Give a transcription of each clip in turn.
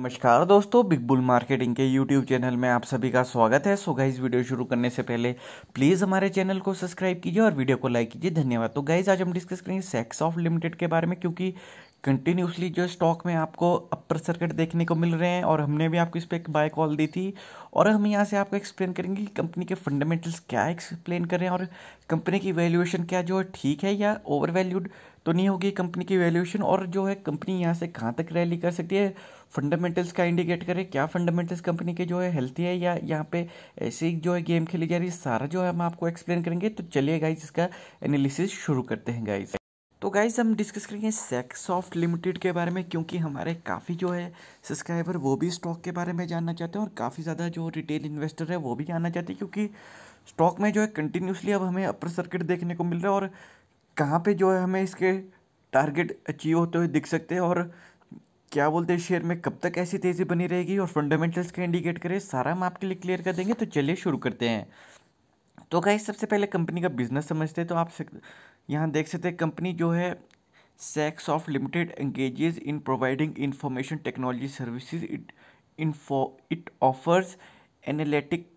नमस्कार दोस्तों big bull marketing के यूट्यूब चैनल में आप सभी का स्वागत है सो गाइज वीडियो शुरू करने से पहले प्लीज़ हमारे चैनल को सब्सक्राइब कीजिए और वीडियो को लाइक कीजिए धन्यवाद तो गाइज आज हम डिस्कस करेंगे सेक्स ऑफ लिमिटेड के बारे में क्योंकि कंटिन्यूसली जो स्टॉक में आपको अपर सर्किट देखने को मिल रहे हैं और हमने भी आपको इस पर एक बाय कॉल दी थी और हम यहाँ से आपको एक्सप्लेन करेंगे कि कंपनी के फंडामेंटल्स क्या एक्सप्लेन कर रहे हैं और कंपनी की वैल्यूएशन क्या जो है ठीक है या ओवर वैल्यूड तो नहीं होगी कंपनी की वैल्यूएशन और जो है कंपनी यहाँ से कहाँ तक रैली कर सकती है फंडामेंटल्स का इंडिकेट करें क्या फंडामेंटल्स कंपनी के जो है हेल्थी है या यहाँ पे ऐसी जो है गेम खेली जा रही है सारा जो है हम आपको एक्सप्लेन करेंगे तो चलिए गाइज इसका एनालिसिस शुरू करते हैं गाइज तो गाइज हम डिस्कस करेंगे सेक्सॉफ्ट लिमिटेड के बारे में क्योंकि हमारे काफ़ी जो है सब्सक्राइबर वो भी स्टॉक के बारे में जानना चाहते हैं और काफ़ी ज़्यादा जो रिटेल इन्वेस्टर है वो भी जानना चाहते हैं क्योंकि स्टॉक में जो है कंटिन्यूसली अब हमें अपर सर्किट देखने को मिल रहा है और कहाँ पे जो है हमें इसके टारगेट अचीव होते हुए दिख सकते हैं और क्या बोलते हैं शेयर में कब तक ऐसी तेज़ी बनी रहेगी और फंडामेंटल्स के इंडिकेट करें सारा हम आपके लिए क्लियर कर देंगे तो चलिए शुरू करते हैं तो गाइज सबसे पहले कंपनी का बिजनेस समझते हैं तो आप यहाँ देख सकते हैं कंपनी जो है Saksoft limited engages in providing information technology services it in it offers analytic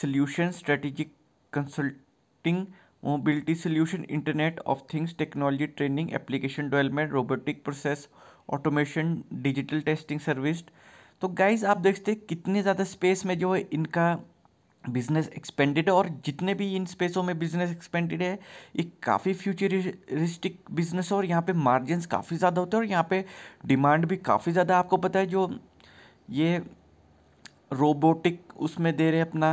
solution strategic consulting mobility solution internet of things technology training application development robotic process automation digital testing service तो guys आप देखते कितने ज़्यादा space में जो है इनका business expanded है और जितने भी इन स्पेसों में बिजनेस एक्सपेंडेड है ये काफ़ी फ्यूचरिस्टिक बिजनेस है और यहाँ पे मार्जिन्स काफ़ी ज़्यादा होते हैं और यहाँ पे डिमांड भी काफ़ी ज़्यादा आपको पता है जो ये रोबोटिक उसमें दे रहे अपना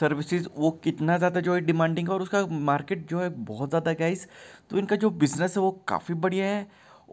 सर्विसेज वो कितना ज़्यादा जो है डिमांडिंग है और उसका मार्केट जो है बहुत ज़्यादा गाइस तो इनका जो बिज़नेस है वो काफ़ी बढ़िया है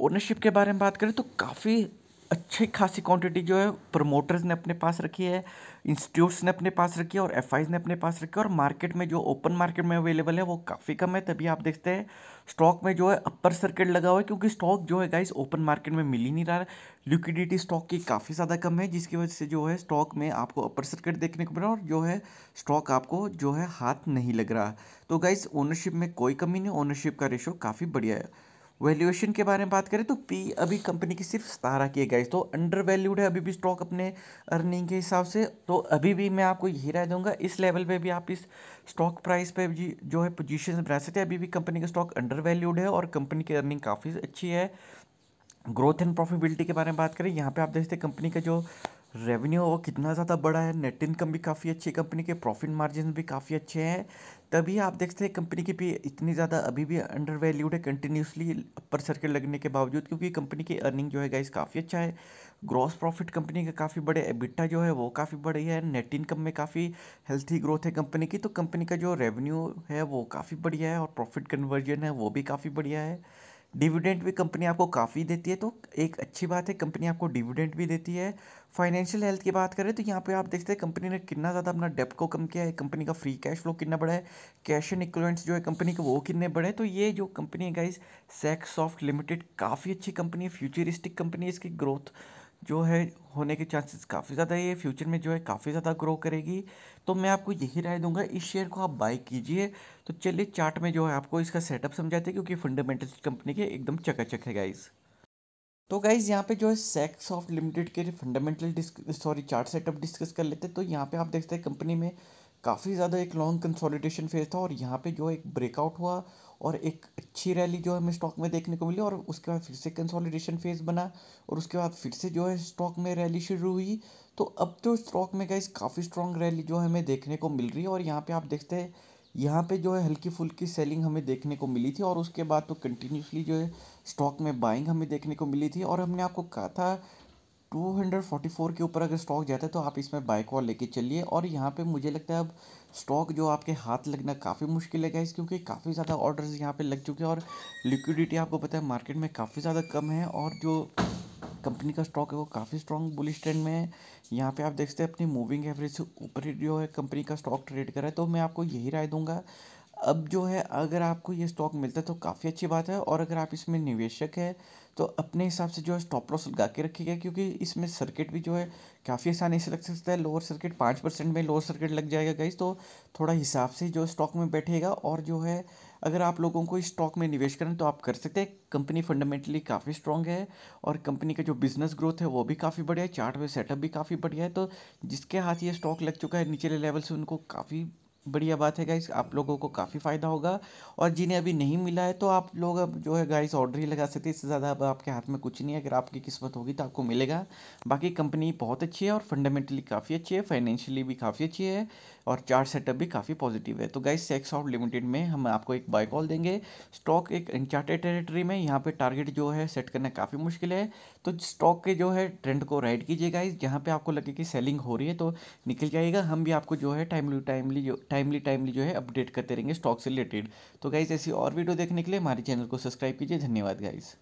ओनरशिप के बारे में बात करें तो काफ़ी अच्छी खासी क्वांटिटी जो है प्रमोटर्स ने अपने पास रखी है इंस्टीट्यूट्स ने अपने पास रखी है और एफ ने अपने पास रखी है और मार्केट में जो ओपन मार्केट में अवेलेबल है वो काफ़ी कम है तभी आप देखते हैं स्टॉक में जो है अपर सर्किट लगा हुआ है क्योंकि स्टॉक जो है गाइस ओपन मार्केट में मिल ही नहीं रहा है लिक्विडिटी स्टॉक की काफ़ी ज़्यादा कम है जिसकी वजह से जो है स्टॉक में आपको अपर सर्किट देखने को मिल रहा है और जो है स्टॉक आपको जो है हाथ नहीं लग रहा तो गाइज़ ओनरशिप में कोई कमी नहीं ओनरशिप का रेशो काफ़ी बढ़िया है वैल्यूएशन के बारे में बात करें तो पी अभी कंपनी की सिर्फ सतारह की है गाइस तो अंडर वैल्यूड है अभी भी स्टॉक अपने अर्निंग के हिसाब से तो अभी भी मैं आपको यही राय दूंगा इस लेवल पे भी आप इस स्टॉक प्राइस पे भी जो है पोजीशन बना सकते हैं अभी भी कंपनी का स्टॉक अंडर वैल्यूड है और कंपनी की अर्निंग काफ़ी अच्छी है ग्रोथ एंड प्रॉफिटेबिलिटी के बारे में बात करें यहाँ पे आप देखते हैं कंपनी का जो रेवेन्यू वो कितना ज़्यादा बड़ा है नेट इनकम भी काफ़ी अच्छी है कंपनी के प्रॉफिट मार्जिन भी काफ़ी अच्छे हैं तभी आप देखते हैं कंपनी की भी इतनी ज़्यादा अभी भी अंडर वैल्यूड है कंटिन्यूसली अपर सर्किट लगने के बावजूद क्योंकि कंपनी की अर्निंग जो है गाइस काफ़ी अच्छा है ग्रॉस प्रॉफिट कंपनी का काफ़ी बड़े एबिटा जो है वो काफ़ी बड़ी है नेट इनकम में काफ़ी हेल्थी ग्रोथ है कंपनी की तो कंपनी का जो रेवेन्यू है वो काफ़ी बढ़िया है और प्रॉफिट कन्वर्जन है वो भी काफ़ी बढ़िया है डिविडेंड भी कंपनी आपको काफ़ी देती है तो एक अच्छी बात है कंपनी आपको डिविडेंड भी देती है फाइनेंशियल हेल्थ की बात करें तो यहाँ पे आप देखते हैं कंपनी ने कितना ज़्यादा अपना डेप को कम किया है कंपनी का फ्री कैश फ्लो कितना बड़ा है कैश एंड इक्वेंट्स जो है कंपनी के वो कितने बड़े हैं तो ये जो कंपनी है गाइज सेक्स सॉफ्ट लिमिटेड काफ़ी अच्छी कंपनी है फ्यूचरिस्टिक कंपनी इसकी ग्रोथ जो है होने के चांसेस काफ़ी ज़्यादा है ये फ्यूचर में जो है काफ़ी ज़्यादा ग्रो करेगी तो मैं आपको यही राय दूंगा इस शेयर को आप बाई कीजिए तो चलिए चार्ट में जो है आपको इसका सेटअप समझाते हैं क्योंकि फंडामेंटल्स कंपनी के एकदम चकाचक है गाइज़ तो गाइज़ यहाँ पे जो है सेक्स ऑफ लिमिटेड के fundamental sorry chart setup discuss कर लेते हैं तो यहाँ पर आप देखते हैं कंपनी में काफ़ी ज़्यादा एक लॉन्ग कंसोलिडेशन फेज था और यहाँ पर जो एक ब्रेकआउट हुआ और एक अच्छी रैली जो हमें स्टॉक में देखने को मिली और उसके बाद फिर से कंसोलिडेशन फेज बना और उसके बाद फिर से जो है स्टॉक में रैली शुरू हुई तो अब तो स्टॉक में गई काफ़ी स्ट्रॉन्ग रैली जो हमें देखने को मिल रही है और यहाँ पे आप देखते हैं यहाँ पे जो है हल्की फुल्की सेलिंग हमें देखने को मिली थी और उसके बाद तो कंटिन्यूसली जो है स्टॉक में बाइंग हमें देखने को मिली थी और हमने आपको कहा था 244 के ऊपर अगर स्टॉक जाता है तो आप इसमें बाइक और लेके चलिए और यहाँ पे मुझे लगता है अब स्टॉक जो आपके हाथ लगना काफ़ी मुश्किल है गाइस क्योंकि काफ़ी ज़्यादा ऑर्डर्स यहाँ पे लग चुके हैं और लिक्विडिटी आपको पता है मार्केट में काफ़ी ज़्यादा कम है और जो कंपनी का स्टॉक है वो काफ़ी स्ट्रॉन्ग बुलिश ट्रेंड में है यहाँ पर आप देखते हैं अपनी मूविंग एवरेज से ऊपर जो है कंपनी का स्टॉक ट्रेड करा है तो मैं आपको यही राय दूंगा अब जो है अगर आपको ये स्टॉक मिलता है तो काफ़ी अच्छी बात है और अगर आप इसमें निवेशक है तो अपने हिसाब से जो है स्टॉप लॉस लगा के रखिएगा क्योंकि इसमें सर्किट भी जो है काफ़ी आसानी से लग सकता है लोअर सर्किट पाँच परसेंट में लोअर सर्किट लग जाएगा गाइस तो थोड़ा हिसाब से जो स्टॉक में बैठेगा और जो है अगर आप लोगों को इस स्टॉक में निवेश करें तो आप कर सकते हैं कंपनी फंडामेंटली काफ़ी स्ट्रॉन्ग है और कंपनी का जो बिजनेस ग्रोथ है वो भी काफ़ी बढ़िया है चार्ट सेटअप भी काफ़ी बढ़िया है तो जिसके हाथ ये स्टॉक लग चुका है निचले लेवल से उनको काफ़ी बढ़िया बात है गाइस आप लोगों को काफ़ी फ़ायदा होगा और जिन्हें अभी नहीं मिला है तो आप लोग अब जो है गाइस ऑर्डर ही लगा सकते हैं इससे ज़्यादा अब आपके हाथ में कुछ नहीं है अगर आपकी किस्मत होगी तो आपको मिलेगा बाकी कंपनी बहुत अच्छी है और फंडामेंटली काफ़ी अच्छी है फाइनेंशियली भी काफ़ी अच्छी है और चार्ट सेटअप भी काफ़ी पॉजिटिव है तो गाइस सेक्स ऑफ लिमिटेड में हम आपको एक बाय कॉल देंगे स्टॉक एक अनचार्टेड टेरेटरी में यहाँ पर टारगेट जो है सेट करना काफ़ी मुश्किल है तो स्टॉक के जो है ट्रेंड को राइड कीजिए गाइस जहाँ पर आपको लगे कि सेलिंग हो रही है तो निकल जाएगा हम भी आपको जो है टाइमली टाइमली जो टाइमली टाइमली जो है अपडेट करते रहेंगे स्टॉक से रिलेटेड तो गाइज ऐसी और वीडियो देखने के लिए हमारे चैनल को सब्सक्राइब कीजिए धन्यवाद गाइज़